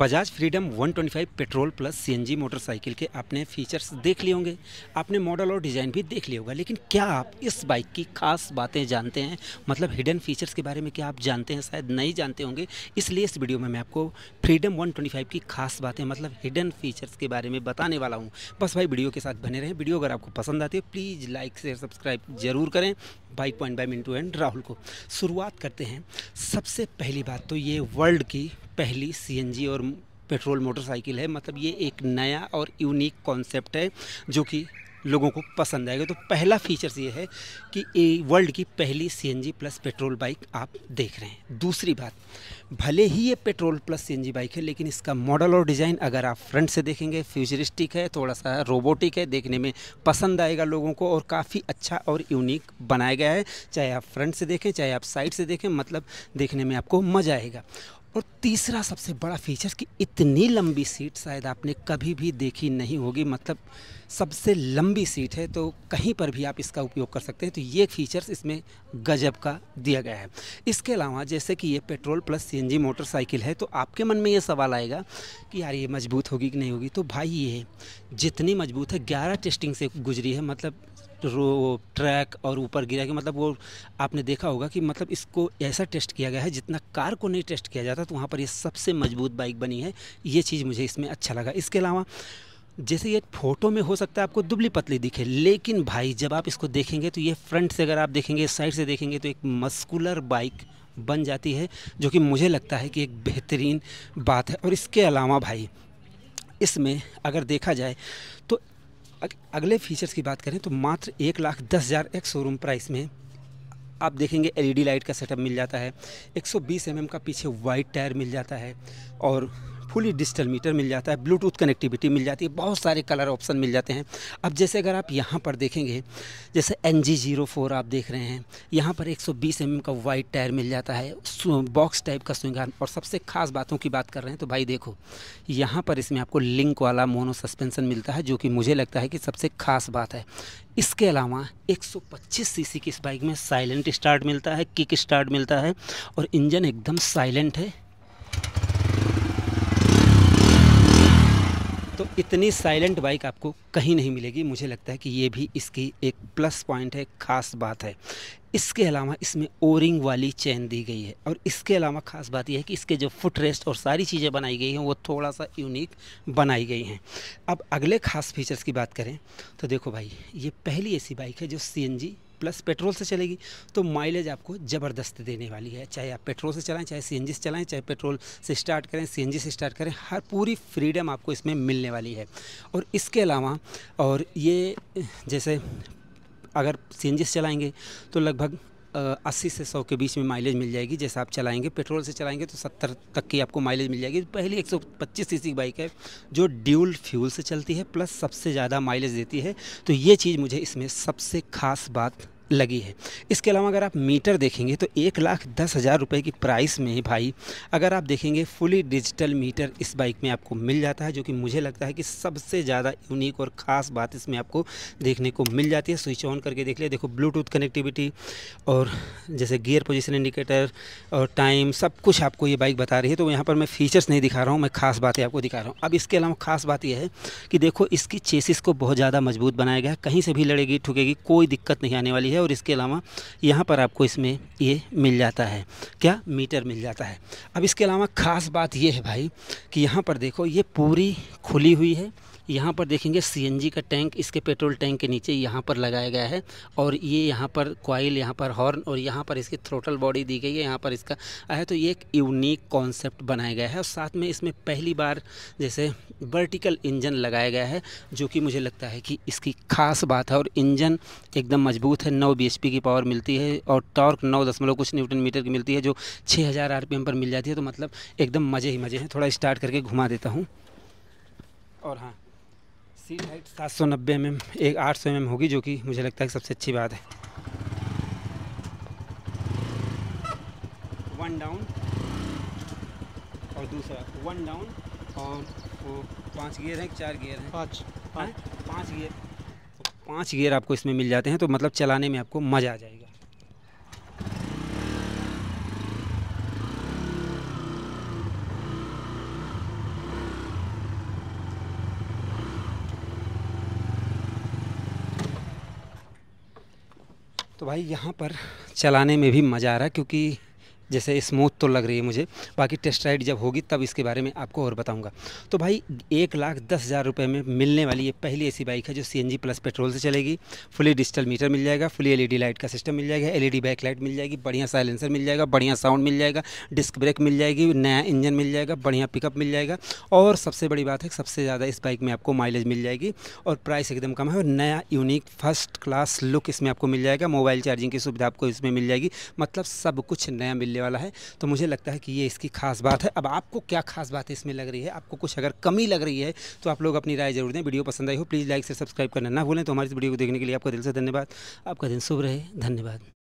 Bajaj freedom 125 petrol plus CNG motorcycle के आपने features देख लिए होंगे आपने मॉडल और डिज़ाइन भी देख लिया होगा लेकिन क्या आप इस बाइक की खास बातें जानते हैं मतलब हिडन फीचर्स के बारे में क्या आप जानते हैं शायद नहीं जानते होंगे इसलिए इस वीडियो में मैं आपको फ्रीडम 125 की खास बातें मतलब हिडन फीचर्स के बारे में बताने वाला हूँ बस भाई वीडियो के साथ बने रहें वीडियो अगर आपको पसंद आती है प्लीज़ लाइक शेयर सब्सक्राइब जरूर करें bike point by Mintu and Rahul को शुरुआत करते हैं सबसे पहली बात तो ये वर्ल्ड की पहली सी और और पेट्रोल मोटरसाइकिल है मतलब ये एक नया और यूनिक कॉन्सेप्ट है जो कि लोगों को पसंद आएगा तो पहला फीचर्स ये है कि वर्ल्ड की पहली सीएनजी प्लस पेट्रोल बाइक आप देख रहे हैं दूसरी बात भले ही ये पेट्रोल प्लस सीएनजी बाइक है लेकिन इसका मॉडल और डिज़ाइन अगर आप फ्रंट से देखेंगे फ्यूचरिस्टिक है थोड़ा सा रोबोटिक है देखने में पसंद आएगा लोगों को और काफ़ी अच्छा और यूनिक बनाया गया है चाहे आप फ्रंट से देखें चाहे आप साइड से देखें मतलब देखने में आपको मज़ा आएगा और तीसरा सबसे बड़ा फीचर कि इतनी लंबी सीट शायद आपने कभी भी देखी नहीं होगी मतलब सबसे लंबी सीट है तो कहीं पर भी आप इसका उपयोग कर सकते हैं तो ये फीचर्स इसमें गजब का दिया गया है इसके अलावा जैसे कि ये पेट्रोल प्लस सीएनजी मोटरसाइकिल है तो आपके मन में ये सवाल आएगा कि यार ये मजबूत होगी कि नहीं होगी तो भाई ये जितनी मजबूत है ग्यारह टेस्टिंग से गुजरी है मतलब रो ट्रैक और ऊपर गिरा कि मतलब वो आपने देखा होगा कि मतलब इसको ऐसा टेस्ट किया गया है जितना कार को नहीं टेस्ट किया जाता तो वहाँ पर ये सबसे मजबूत बाइक बनी है ये चीज़ मुझे इसमें अच्छा लगा इसके अलावा जैसे ये फोटो में हो सकता है आपको दुबली पतली दिखे लेकिन भाई जब आप इसको देखेंगे तो ये फ्रंट से अगर आप देखेंगे साइड से देखेंगे तो एक मस्कुलर बाइक बन जाती है जो कि मुझे लगता है कि एक बेहतरीन बात है और इसके अलावा भाई इसमें अगर देखा जाए तो अगले फीचर्स की बात करें तो मात्र एक लाख दस हज़ार एक शोरूम प्राइस में आप देखेंगे एलईडी लाइट e का सेटअप मिल जाता है 120 सौ mm का पीछे वाइट टायर मिल जाता है और फुली डिजिटल मीटर मिल जाता है ब्लूटूथ कनेक्टिविटी मिल जाती है बहुत सारे कलर ऑप्शन मिल जाते हैं अब जैसे अगर आप यहाँ पर देखेंगे जैसे एन जी जीरो फोर आप देख रहे हैं यहाँ पर एक सौ बीस एम एम का वाइट टायर मिल जाता है बॉक्स टाइप का स्विंग और सबसे खास बातों की बात कर रहे हैं तो भाई देखो यहाँ पर इसमें आपको लिंक वाला मोनो सस्पेंसन मिलता है जो कि मुझे लगता है कि सबसे खास बात है इसके अलावा 125 सीसी की इस बाइक में साइलेंट स्टार्ट मिलता है किक स्टार्ट मिलता है और इंजन एकदम साइलेंट है तो इतनी साइलेंट बाइक आपको कहीं नहीं मिलेगी मुझे लगता है कि ये भी इसकी एक प्लस पॉइंट है ख़ास बात है इसके अलावा इसमें ओरिंग वाली चैन दी गई है और इसके अलावा ख़ास बात यह है कि इसके जो फुट रेस्ट और सारी चीज़ें बनाई गई हैं वो थोड़ा सा यूनिक बनाई गई हैं अब अगले खास फीचर्स की बात करें तो देखो भाई ये पहली ऐसी बाइक है जो सी प्लस पेट्रोल से चलेगी तो माइलेज आपको ज़बरदस्त देने वाली है चाहे आप पेट्रोल से चलाएं चाहे सी से चलाएं चाहे पेट्रोल से स्टार्ट करें सी से स्टार्ट करें हर पूरी फ्रीडम आपको इसमें मिलने वाली है और इसके अलावा और ये जैसे अगर सी एन जी से चलाएँगे तो लगभग अस्सी से सौ के बीच में माइलेज मिल जाएगी जैसे आप चलाएंगे पेट्रोल से चलाएंगे तो सत्तर तक की आपको माइलेज मिल जाएगी पहली एक सौ पच्चीस सी सी बाइक है जो ड्यूल फ्यूल से चलती है प्लस सबसे ज़्यादा माइलेज देती है तो ये चीज़ मुझे इसमें सबसे ख़ास बात लगी है इसके अलावा अगर आप मीटर देखेंगे तो एक लाख दस हज़ार रुपये की प्राइस में भाई अगर आप देखेंगे फुली डिजिटल मीटर इस बाइक में आपको मिल जाता है जो कि मुझे लगता है कि सबसे ज़्यादा यूनिक और ख़ास बात इसमें आपको देखने को मिल जाती है स्विच ऑन करके देख लिया देखो ब्लूटूथ कनेक्टिविटी और जैसे गियर पोजिशन इंडिकेटर और टाइम सब कुछ आपको ये बाइक बता रही है तो यहाँ पर मैं फ़ीचर्स नहीं दिखा रहा हूँ मैं ख़ास बातें आपको दिखा रहा हूँ अब इसके अलावा ख़ास बात यह है कि देखो इसकी चेसिस को बहुत ज़्यादा मजबूत बनाया गया कहीं से भी लड़ेगी ठुकेगी कोई दिक्कत नहीं आने वाली है और इसके अलावा यहाँ पर आपको इसमें ये मिल जाता है क्या मीटर मिल जाता है अब इसके अलावा ख़ास बात ये है भाई कि यहाँ पर देखो ये पूरी खुली हुई है यहाँ पर देखेंगे सीएनजी का टैंक इसके पेट्रोल टैंक के नीचे यहाँ पर लगाया गया है और ये यहाँ पर क्वाइल यहाँ पर हॉर्न और यहाँ पर इसकी थ्रोटल बॉडी दी गई है यहाँ पर इसका है तो ये एक यूनिक कॉन्सेप्ट बनाया गया है और साथ में इसमें पहली बार जैसे वर्टिकल इंजन लगाया गया है जो कि मुझे लगता है कि इसकी खास बात है और इंजन एकदम मजबूत है नौ बी की पावर मिलती है और टॉर्क नौ दशमलव कुछ न्यूटन मीटर की मिलती है जो छः हज़ार आर पर मिल जाती है तो मतलब एकदम मज़े ही मज़े हैं थोड़ा स्टार्ट करके घुमा देता हूँ और हाँ सीट हाइट सात सौ नब्बे एम एम एक आठ सौ एम एम होगी जो कि मुझे लगता है सबसे अच्छी बात है वन डाउन और दूसरा वन डाउन और वो पांच गियर हैं चार गियर हैं पांच पांच गियर पाँच गियर आपको इसमें मिल जाते हैं तो मतलब चलाने में आपको मज़ा आ जाएगा तो भाई यहाँ पर चलाने में भी मज़ा आ रहा है क्योंकि जैसे स्मूथ तो लग रही है मुझे बाकी टेस्ट राइड जब होगी तब इसके बारे में आपको और बताऊँगा तो भाई एक लाख दस हज़ार रुपये में मिलने वाली ये पहली ऐसी बाइक है जो सी प्लस पेट्रोल से चलेगी फुली डिजिटल मीटर मिल जाएगा फुली एल लाइट का सिस्टम मिल जाएगा एल ई लाइट मिल जाएगी बढ़िया साइलेंसर मिल जाएगा बढ़िया साउंड मिल जाएगा डिस्क ब्रेक मिल जाएगी नया इंजन मिल जाएगा बढ़िया पिकअप मिल जाएगा और सबसे बड़ी बात है सबसे ज़्यादा इस बाइक में आपको माइलेज मिल जाएगी और प्राइस एकदम कम है और नया यूनिक फर्स्ट क्लास लुक इसमें आपको मिल जाएगा मोबाइल चार्जिंग की सुविधा आपको इसमें मिल जाएगी मतलब सब कुछ नया मिलने वाला है तो मुझे लगता है कि ये इसकी खास बात है अब आपको क्या खास बात है इसमें लग रही है आपको कुछ अगर कमी लग रही है तो आप लोग अपनी राय जरूर दें वीडियो पसंद आई हो प्लीज़ लाइक से सब्सक्राइब करना ना भूलें तो हमारी इस वीडियो को देखने के लिए आपका दिल से धन्यवाद आपका दिन शुभ रहे धन्यवाद